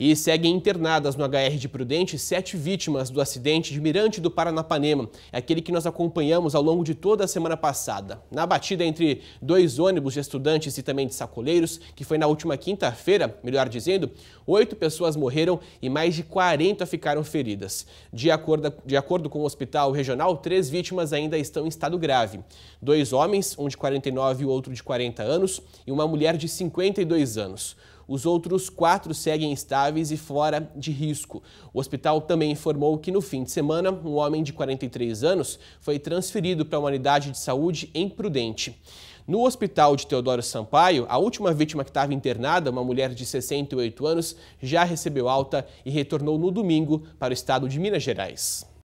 E seguem internadas no HR de Prudente sete vítimas do acidente de Mirante do Paranapanema, é aquele que nós acompanhamos ao longo de toda a semana passada. Na batida entre dois ônibus de estudantes e também de sacoleiros, que foi na última quinta-feira, melhor dizendo, oito pessoas morreram e mais de 40 ficaram feridas. De acordo, de acordo com o hospital regional, três vítimas ainda estão em estado grave. Dois homens, um de 49 e o outro de 40 anos, e uma mulher de 52 anos. Os outros quatro seguem estáveis e fora de risco. O hospital também informou que no fim de semana, um homem de 43 anos foi transferido para uma unidade de saúde em Prudente. No hospital de Teodoro Sampaio, a última vítima que estava internada, uma mulher de 68 anos, já recebeu alta e retornou no domingo para o estado de Minas Gerais.